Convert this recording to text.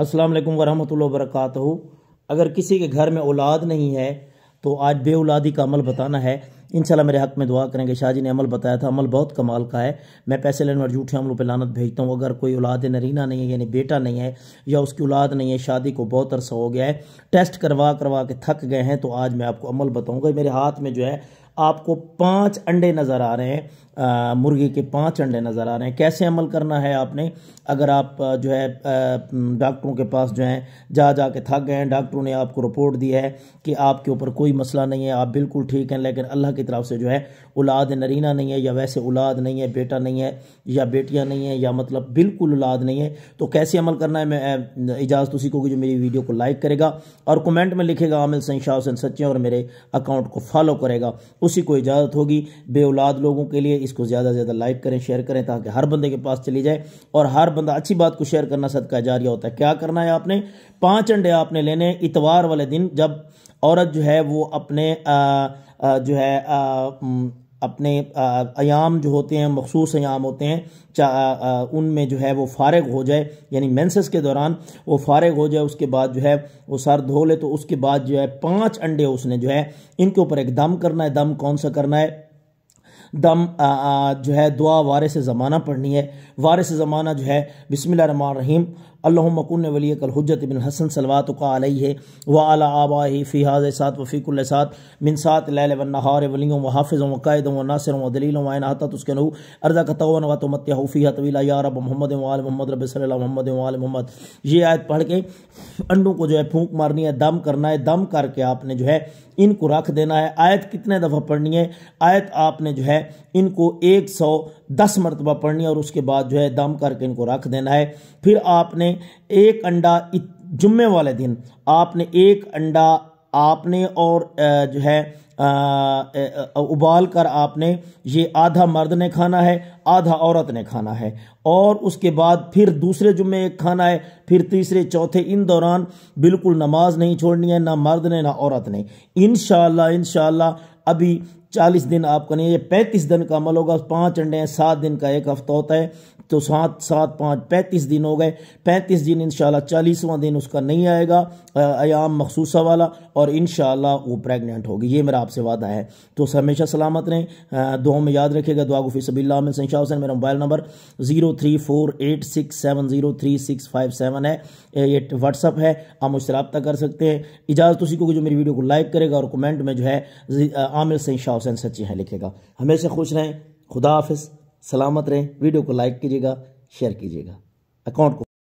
अस्सलाम वालेकुम वरहमतुल्लाह वबरकत अगर किसी के घर में औलाद नहीं है तो आज बेउलादी का अमल बताना है इंशाल्लाह मेरे हक में दुआ करेंगे शाहजी ने अमल बताया था अमल बहुत कमाल का है मैं पैसे लेने और झूठे अमलों पर लानत भेजता हूँ अगर कोई औलाद नरीना नहीं है यानी बेटा नहीं है या उसकी औलाद नहीं है शादी को बहुत अरसा हो गया है टेस्ट करवा करवा के थक गए हैं तो आज मैं आपको अमल बताऊँगा मेरे हाथ में जो है आपको पांच अंडे नज़र आ रहे हैं मुर्गी के पांच अंडे नज़र आ रहे हैं कैसे अमल करना है आपने अगर आप जो है डॉक्टरों के पास जो है जा जा के थक गए हैं डॉक्टरों ने आपको रिपोर्ट दी है कि आपके ऊपर कोई मसला नहीं है आप बिल्कुल ठीक हैं लेकिन अल्लाह की तरफ से जो है औलाद नरीना नहीं है या वैसे औलाद नहीं है बेटा नहीं है या बेटियाँ नहीं है या मतलब बिल्कुल औलाद नहीं है तो कैसे अमल करना है मैं इजाज़त उसी को जो मेरी वीडियो को लाइक करेगा और कमेंट में लिखेगा आमिल सही शाह हुसैन सच्चे और मेरे अकाउंट को फॉलो करेगा उसी को इजाज़त होगी बे औलाद लोगों के लिए इसको ज़्यादा से ज़्यादा लाइक करें शेयर करें ताकि हर बंदे के पास चली जाए और हर बंदा अच्छी बात को शेयर करना सदका जारिया होता है क्या करना है आपने पाँच अंडे आपने लेने इतवार वाले दिन जब औरत जो है वो अपने आ, आ, जो है आ, अपने अयाम जो होते हैं मखसूस अयाम होते हैं उनमें जो है वो फारग हो जाए यानी मेंसेस के दौरान वो फारग हो जाए उसके बाद जो है वो सर धो ले तो उसके बाद जो है पांच अंडे उसने जो है इनके ऊपर एक दम करना है दम कौन सा करना है दम आ, आ, जो है दुआ वारिस ज़माना पढ़नी है वारिस ज़माना जो है रहीम अल्लामकुन वली कल कलहजत बिन हसन सलवात का आलही है व अला आबा फ़िहाज सात वफ़ीकुल सात मिन सात लहार वलीम व हाफ़ व कायद व नासर व दलीलों वायन आता उसके नू अर्जा का तवन व तो मत हूफ़ी तवीला या रब मोहम्मद वाल मोहम्मद रब सल मोहम्मद वाल मोहम्मद ये आयत पढ़ के अंडों को जो है फूंक मारनी है दम करना है दम करके आपने जो है इनको रख देना है आयत कितने दफ़ा पढ़नी है आयत आपने जो है इनको एक सौ दस मरतबा पढ़नी है और उसके बाद जो है दम करके इनको रख देना है फिर आपने एक अंडा जुम्मे वाले दिन आपने एक अंडा आपने और जो है उबाल कर आपने ये आधा मर्द ने खाना है आधा औरत ने खाना है और उसके बाद फिर दूसरे जुम्मे एक खाना है फिर तीसरे चौथे इन दौरान बिल्कुल नमाज नहीं छोड़नी है ना मर्द ने ना औरत ने इन इन अभी चालीस दिन आप नहीं ये पैंतीस दिन का अमल होगा पाँच अंडे हैं सात दिन का एक हफ्ता होता है तो सात सात पाँच पैंतीस दिन हो गए पैंतीस दिन इन शाला चालीसवां दिन उसका नहीं आएगा आयाम मखसूस वाला और इन वो प्रेगनेंट होगी ये मेरा आपसे वादा है तो हमेशा सलामत रहें दो में याद रखेगा दुआ गुफी सभी में सनशाह हुसैन मेरा mobile number zero three four eight six seven zero three six five seven है ये व्हाट्सअप है आप मुझसे रबता कर सकते हैं इजाज़त उसी को जो मेरी वीडियो को लाइक करेगा और कमेंट में जो है आमिर शाह हुसैन सच्ची है लिखेगा हमेशा खुश रहें खुदा हाफिज़ सलामत रहें वीडियो को लाइक कीजिएगा शेयर कीजिएगा अकाउंट को